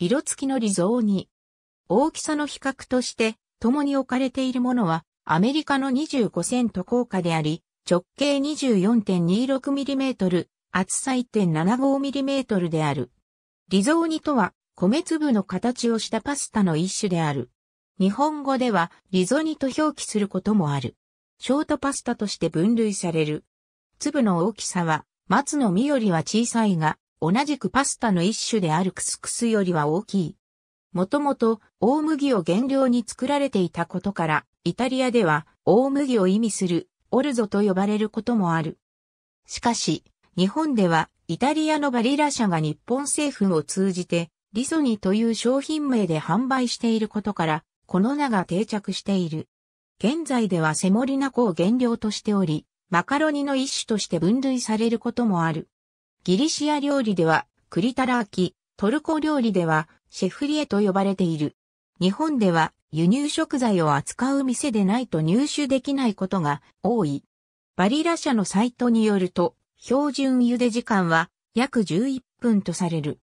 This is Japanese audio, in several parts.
色付きのリゾーに。大きさの比較として、共に置かれているものは、アメリカの25セント硬貨であり、直径 24.26mm、厚さ 1.75mm である。リゾーニとは、米粒の形をしたパスタの一種である。日本語では、リゾニと表記することもある。ショートパスタとして分類される。粒の大きさは、松の実よりは小さいが、同じくパスタの一種であるクスクスよりは大きい。もともと大麦を原料に作られていたことから、イタリアでは大麦を意味するオルゾと呼ばれることもある。しかし、日本ではイタリアのバリラ社が日本政府を通じてリソニという商品名で販売していることから、この名が定着している。現在ではセモリナ粉を原料としており、マカロニの一種として分類されることもある。ギリシア料理では、クリタラーキ、トルコ料理では、シェフリエと呼ばれている。日本では、輸入食材を扱う店でないと入手できないことが多い。バリラ社のサイトによると、標準茹で時間は約11分とされる。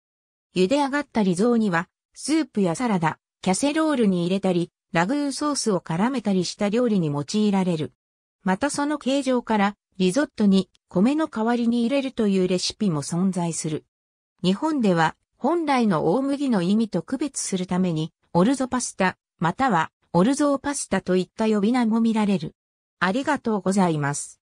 茹で上がったリゾーには、スープやサラダ、キャセロールに入れたり、ラグーソースを絡めたりした料理に用いられる。またその形状から、リゾットに米の代わりに入れるというレシピも存在する。日本では本来の大麦の意味と区別するために、オルゾパスタ、またはオルゾーパスタといった呼び名も見られる。ありがとうございます。